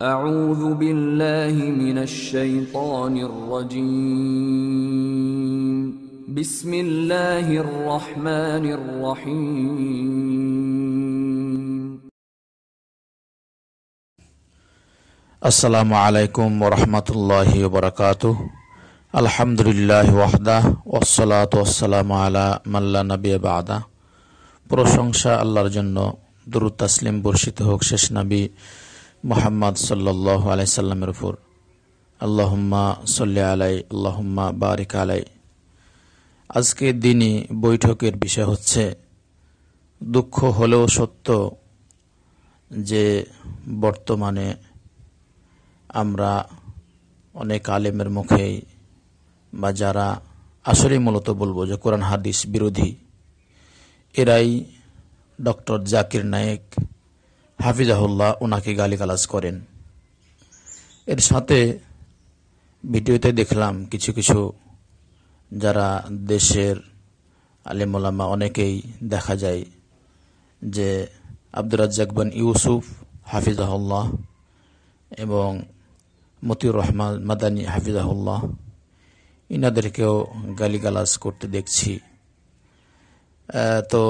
أعوذ بالله من الشيطان الرجيم بسم الله الرحمن الرحيم السلام عليكم ورحمة الله وبركاته الحمد لله وحده والصلاة والسلام على من لا نبي بعده প্রশংসা আল্লাহর জন্য দুরুদ তাসলিম বর্ষিত হোক শেষ নবী মোহাম্মদ সাল্লাহ আলাই সাল্লামের উপর আল্লাহম্মা সল্লা আলাই আল্লাহম্মা বারিক আলাই আজকে দিনই বৈঠকের বিষয় হচ্ছে দুঃখ হলেও সত্য যে বর্তমানে আমরা অনেক আলেমের মুখেই বা যারা আসলে মূলত বলবো যে কোরআন হাদিস বিরোধী এরাই ডক্টর জাকির নায়েক হাফিজাহুল্লাহ ওনাকে গালিগালাজ করেন এর সাথে ভিডিওতে দেখলাম কিছু কিছু যারা দেশের আলিমুলামা অনেকেই দেখা যায় যে আব্দুর রাজ্জাকবান ইউসুফ হাফিজাহুল্লাহ এবং মতিউর রহমান মাদানী হাফিজাহুল্লাহ ইনাদেরকেও গালিগালাজ করতে দেখছি তো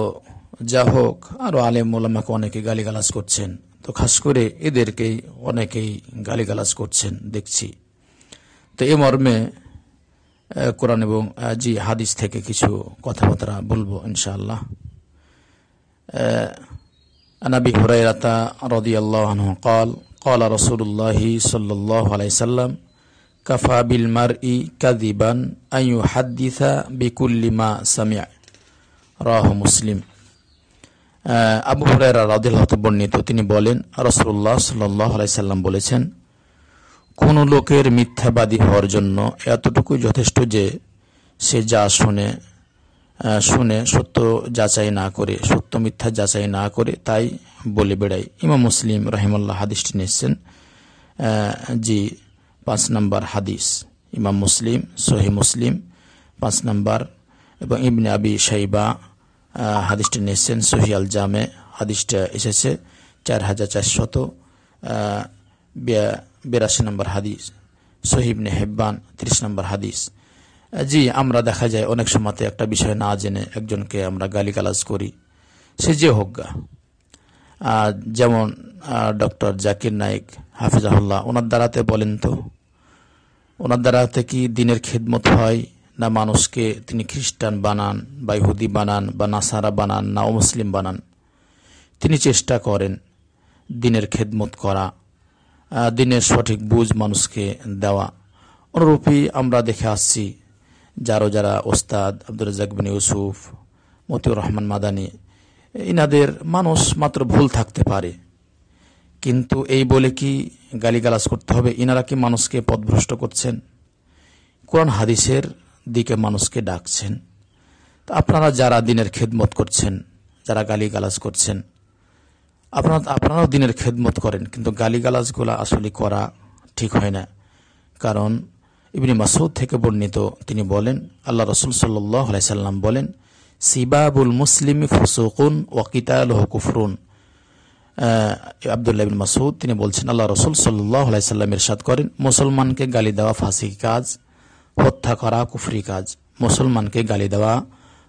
যা হোক আরও আলেম মোলামাকে অনেকে গালিগালাজ করছেন তো খাস করে এদেরকেই অনেকেই গালিগালাজ করছেন দেখছি তো এ মর্মে কোরআন এবং জি হাদিস থেকে কিছু কথাবার্তা বলবো ইনশাআল্লাহ হুরাই রাতা রদি আল্লাহ কল কলা قال সাল্লাহ আলাইসাল্লাম صلى বিল মার ই কাদিবান بالمرء كذبا বিকুল্লিমা সামিয়া রাহ মুসলিম আবু হরাইরা হত বর্ণিত তিনি বলেন রসুল্লাহ সাল্লাইসাল্লাম বলেছেন কোন লোকের মিথ্যাবাদী হওয়ার জন্য এতটুকুই যথেষ্ট যে সে যা শুনে শুনে সত্য যাচাই না করে সত্য মিথ্যা যাচাই না করে তাই বলে বেড়ায় ইমাম মুসলিম রহিমুল্লাহ হাদিসটি নিয়েছেন জি পাঁচ নম্বর হাদিস ইমাম মুসলিম সহি মুসলিম পাঁচ নম্বর এবং ইবনে আবি সাইবা হাদিসটি নিয়েছেন সোহিয়াল জামে হাদিসটা এসেছে চার হাজার চারশত বিরাশি নম্বর হাদিস সহিবনে হেব্বান তিরিশ নম্বর হাদিস জি আমরা দেখা যায় অনেক সময়তে একটা বিষয় না জেনে একজনকে আমরা গালিগালাজ করি সে যে হোক গা যেমন ডক্টর জাকির নায়েক হাফিজাহুল্লাহ ওনার দ্বারাতে বলেন তো ওনার দ্বারাতে কি দিনের খেদমত হয় না মানুষকে তিনি খ্রিস্টান বানান বা ইহুদি বানান বা নাসারা বানান না মুসলিম বানান তিনি চেষ্টা করেন দিনের খেদমত করা দিনের সঠিক বুঝ মানুষকে দেওয়া অনুরূপী আমরা দেখে আসছি যারও যারা ওস্তাদ আব্দুল রাজাকবিন ইউসুফ মতিউর রহমান মাদানি ইনাদের মানুষ মাত্র ভুল থাকতে পারে কিন্তু এই বলে কি গালিগালাজ করতে হবে ইনারা কি মানুষকে পথভ্রষ্ট করছেন কোরআন হাদিসের দিকে মানুষকে ডাকছেন তা আপনারা যারা দিনের খেদমত করছেন যারা গালিগালাজ করছেন আপনারা আপনারাও দিনের খেদমত করেন কিন্তু গালিগালাজগুলো আসলে করা ঠিক হয় না কারণ ইবনি মাসুদ থেকে বর্ণিত তিনি বলেন আল্লাহ রসুল সাল্লাই সাল্লাম বলেন সিবাবুল মুসলিম ফুসুকুন ওয়াকিতাল হকুফরুন আবদুল্লাহ বিন মাসুদ তিনি বলছেন আল্লাহ রসুল সাল্লাই সাল্লাম ইরশাদ করেন মুসলমানকে গালি দেওয়া ফাঁসি কাজ হত্যা করা কুফরি কাজ মুসলমানকে গালি দেওয়া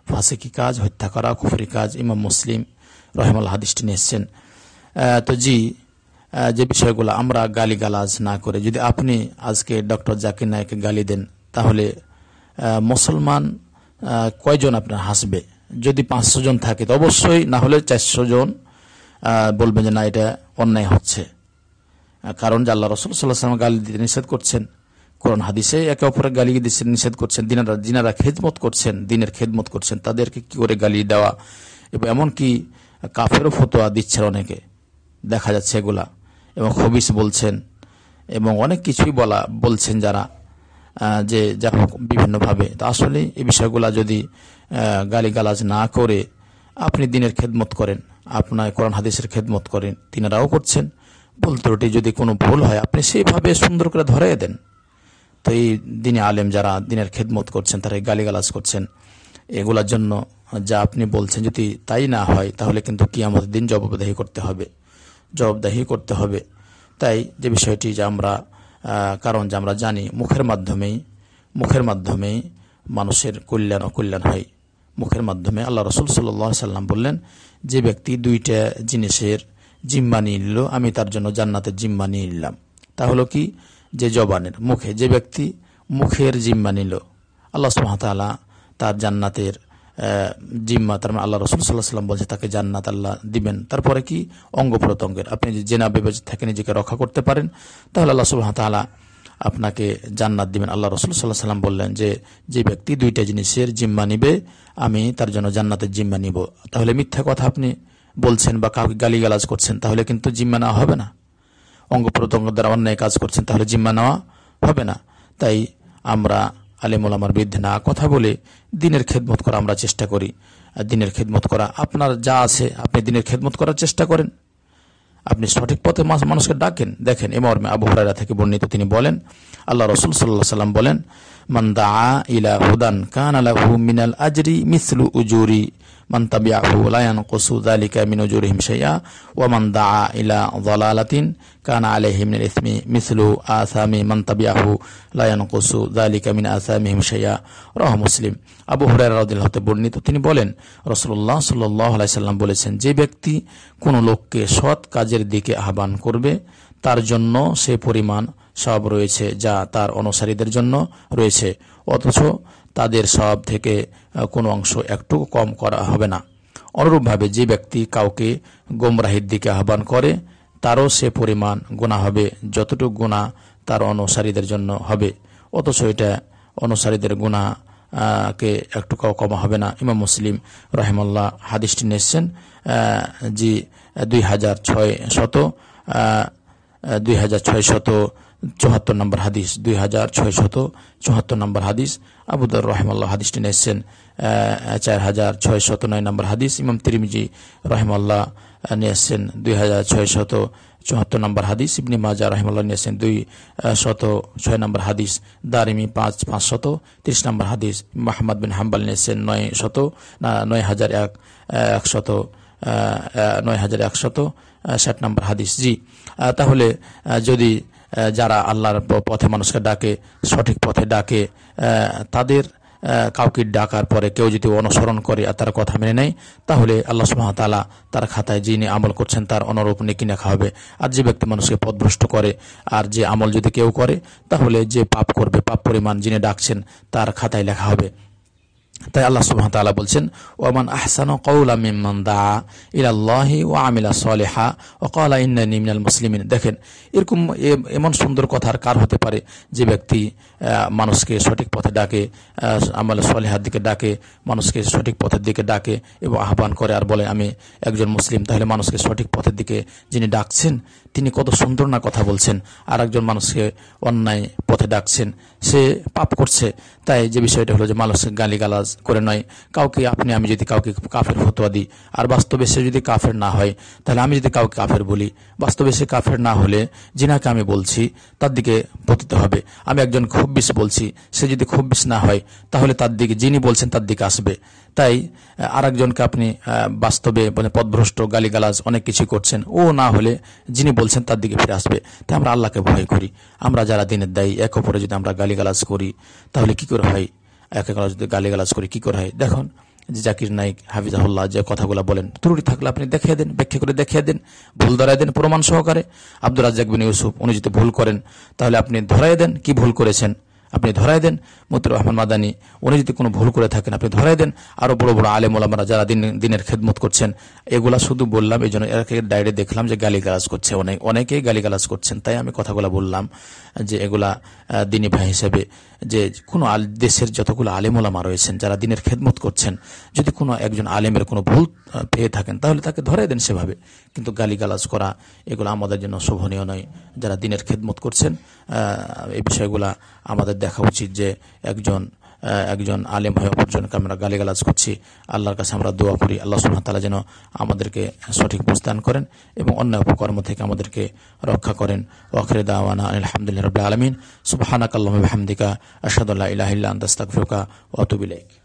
ফাঁসিকি কাজ হত্যা করা কুফরি কাজ ইমাম মুসলিম রহমাল হাদিসটি নিয়েছেন তো জি যে বিষয়গুলো আমরা গালি গালাজ না করে যদি আপনি আজকে ডক্টর জাকির নায়ককে গালি দেন তাহলে মুসলমান কয়জন আপনার হাসবে যদি পাঁচশো জন থাকে তো অবশ্যই না হলে চারশো জন বলবেন যে না এটা অন্যায় হচ্ছে কারণ জাল্লা রসুল সাল্লাহ সাল্লাম গালি দিতে নিষেধ করছেন কোরআন হাদিসে একে অপরে গালি দিচ্ছেন নিষেধ করছেন দিনারা যিনারা খেদমত করছেন দিনের খেদমত করছেন তাদেরকে কি করে গালি দেওয়া এবং এমনকি কাফেরও ফতোয়া দিচ্ছেন অনেকে দেখা যাচ্ছে এগুলা এবং হবিস বলছেন এবং অনেক কিছুই বলা বলছেন যারা যে যা হোক বিভিন্নভাবে তা আসলে এই বিষয়গুলা যদি গালিগালাজ না করে আপনি দিনের খেদমত করেন আপনার কোরআন হাদিসের খেদমত করেন তিনারাও করছেন ভুল ত্রুটি যদি কোনো ভুল হয় আপনি সেইভাবে সুন্দর করে ধরে দেন তো এই দিনে আলেম যারা দিনের খেদমত করছেন তারা গালিগালাজ করছেন এগুলার জন্য যা আপনি বলছেন যদি তাই না হয় তাহলে কিন্তু আমাদের দিন জবাবদাহি করতে হবে জবাবদাহি করতে হবে তাই যে বিষয়টি যে আমরা কারণ যে আমরা জানি মুখের মাধ্যমেই মুখের মাধ্যমেই মানুষের কল্যাণ অকল্যাণ হয় মুখের মাধ্যমে আল্লাহ রসুল সাল্লা সাল্লাম বললেন যে ব্যক্তি দুইটা জিনিসের জিম্মা নিয়ে নিল আমি তার জন্য জান্নাতের জিম্মা নিয়ে নিলাম তাহলে কি যে জবানের মুখে যে ব্যক্তি মুখের জিম্মা নিল আল্লাহ সুহামতাল্লাহ তার জান্নাতের জিম্মা তার মানে আল্লাহ রসুল সাল্লাহ সাল্লাম বলছে তাকে জান্নাত আল্লাহ দিবেন তারপরে কি অঙ্গ প্রত্যঙ্গের আপনি যে জেনা বেবেজ থেকে নিজেকে রক্ষা করতে পারেন তাহলে আল্লাহ সুহামতাল্লাহ আপনাকে জান্নাত দিবেন আল্লাহ রসুল সাল্লাহ সাল্লাম বললেন যে যে ব্যক্তি দুইটা জিনিসের জিম্মা নিবে আমি তার জন্য জান্নাতের জিম্মা নিব তাহলে মিথ্যা কথা আপনি বলছেন বা কাউকে গালিগালাজ করছেন তাহলে কিন্তু জিম্মা নেওয়া হবে না অঙ্গ প্রত্যঙ্গ দ্বারা অন্যায় কাজ করছেন তাহলে জিম্মা নেওয়া হবে না তাই আমরা আলেমুল আমার বিরুদ্ধে না কথা বলে দিনের খেদমত করা আমরা চেষ্টা করি দিনের খেদমত করা আপনার যা আছে আপনি দিনের খেদমত করার চেষ্টা করেন আপনি সঠিক পথে মানুষকে ডাকেন দেখেন এ মর্মে আবু হরাইরা থেকে বর্ণিত তিনি বলেন আল্লাহ রসুল সাল্লাহ সাল্লাম বলেন মান দা ইলা হুদান কান আলা মিনাল আজরি মিসলু উজুরি মান লায়ান কসু দালিকা মিনুজুরহিম সাইয়া ওয়ামান দা ইলা জলালাতিন কানা আলাইহিম ইসমি মিসলু আসামি মান তাবিয়াহু লায়ান কসু দালিকা মিন আসামিহিম সাইয়া রহ মুসলিম আবু হুরায়রা রাদিয়াল্লাহু হতে বর্ণিত তিনি বলেন রাসূলুল্লাহ সাল্লাল্লাহু আলাইহি বলেছেন যে ব্যক্তি কোন লোককে সৎ কাজের দিকে আহ্বান করবে তার জন্য সে পরিমাণ সব রয়েছে যা তার অনুসারীদের জন্য রয়েছে অথচ তাদের সব থেকে কোনো অংশ একটু কম করা হবে না অনুরূপভাবে যে ব্যক্তি কাউকে গোমরাহির দিকে আহ্বান করে তারও সে পরিমাণ গুণা হবে যতটুকু গুণা তার অনুসারীদের জন্য হবে অথচ এটা অনুসারীদের গুণা কে একটু কমা হবে না ইমাম মুসলিম রহেমল্লা হাদিসটি নিয়েছেন যে দুই হাজার ছয় শত দুই হাজার ছয় শত চুহাত্তর নম্বর হাদিস দুই হাজার ছয়শত চুহাত্তর নম্বর হাদিস আবুদর রহমাল্লাহ হাদিসটি নিয়েছেন চার হাজার ছয়শত নয় নম্বর হাদিস ইমাম তিরিমিজি রহমাল্লাহ নিয়েছেন দুই হাজার ছয়শত চুয়াত্তর নম্বর হাদিস ইবনি মাজা রহমাল্লাহ নিয়েছেন দুই শত ছয় নম্বর হাদিস দারিমি পাঁচ পাঁচ শত তিরিশ নম্বর হাদিস মাহমদ বিন হাম্বাল নিয়েছেন নয় শত নয় হাজার এক একশত নয় হাজার একশত ষাট নম্বর হাদিস জি তাহলে যদি যারা আল্লাহর পথে মানুষকে ডাকে সঠিক পথে ডাকে তাদের কাউকে ডাকার পরে কেউ যদি অনুসরণ করে আর তার কথা মেনে নেয় তাহলে আল্লাহ সুহামতালা তার খাতায় যিনি আমল করছেন তার অনুরূপ নেকি নেখা হবে আর যে ব্যক্তি মানুষকে পথভ্রষ্ট করে আর যে আমল যদি কেউ করে তাহলে যে পাপ করবে পাপ পরিমাণ যিনি ডাকছেন তার খাতায় লেখা হবে তাই আল্লাহ সুবাহ তালা বলছেন ওমান আহসান কৌলা মিম্মান দা ইলাল্লাহি ও আমিলা সলেহা ও কলা ইন্না নিমিনাল মুসলিমিন দেখেন এরকম এমন সুন্দর কথার কার হতে পারে যে ব্যক্তি মানুষকে সঠিক পথে ডাকে আমল সলেহার দিকে ডাকে মানুষকে সঠিক পথের দিকে ডাকে এবং আহ্বান করে আর বলে আমি একজন মুসলিম তাহলে মানুষকে সঠিক পথের দিকে যিনি ডাকছেন তিনি কত সুন্দর না কথা বলছেন আর একজন মানুষকে অন্যায় পথে ডাকছেন সে পাপ করছে তাই যে বিষয়টা হলো যে মানুষকে গালিগালাজ করে নয় কাউকে আপনি আমি যদি কাউকে কাফের ফতোয়া দিই আর বাস্তবে সে যদি কাফের না হয় তাহলে আমি যদি কাউকে কাফের বলি বাস্তবে সে কাফের না হলে জিনাকে আমি বলছি তার দিকে পতিত হবে আমি একজন খুব্বিস বলছি সে যদি খুব্বিস না হয় তাহলে তার দিকে যিনি বলছেন তার দিকে আসবে তাই আর একজনকে আপনি বাস্তবে মানে পদভ্রষ্ট গালিগালাজ অনেক কিছু করছেন ও না হলে যিনি বলছেন তার দিকে ফিরে আসবে তাই আমরা আল্লাহকে ভয় করি আমরা যারা দিনের দায়ী এক অপরে যদি আমরা গালিগালাজ করি তাহলে কি করে হয় এক এক যদি গালিগালাজ করে কি করা হয় দেখুন যে জাকির নাইক হাফিজাহুল্লাহ যে কথাগুলো বলেন ত্রুটি থাকলে আপনি দেখিয়ে দেন ব্যাখ্যা করে দেখিয়ে দেন ভুল ধরাই দেন প্রমাণ সহকারে আব্দুল রাজ্জাক বিন ইউসুফ উনি যদি ভুল করেন তাহলে আপনি ধরাই দেন কি ভুল করেছেন আপনি ধরাই দেন মতুর রহমান মাদানি উনি যদি কোনো ভুল করে থাকেন আপনি ধরাই দেন আরও বড় বড় আলেম ওলামারা যারা দিন দিনের খেদমত করছেন এগুলা শুধু বললাম এই জন্য এরা ডায়েরি দেখলাম যে গালিগালাজ করছে অনেক অনেকেই গালিগালাজ করছেন তাই আমি কথাগুলো বললাম যে এগুলা দিনী ভাই হিসেবে যে কোনো দেশের যতগুলো আলেম ওলামা রয়েছেন যারা দিনের খেদমত করছেন যদি কোনো একজন আলেমের কোনো ভুল পেয়ে থাকেন তাহলে তাকে ধরে দেন সেভাবে কিন্তু গালিগালাজ করা এগুলো আমাদের জন্য শোভনীয় নয় যারা দিনের খেদমত করছেন এই বিষয়গুলো আমাদের দেখা উচিত যে একজন একজন আলেম হয়ে অপরজনকে আমরা গালিগালাজ করছি আল্লাহর কাছে আমরা দোয়া করি আল্লাহ সুহামতালা যেন আমাদেরকে সঠিক প্রস্তান করেন এবং অন্য উপকর্ম থেকে আমাদেরকে রক্ষা করেন ওখরে দাওয়ানা আলহামদুলিল্লাহ রব আলমিন হামদিকা আসাদুল্লাহ ইলাহিল্লা আন্দাস্তাক ফিরকা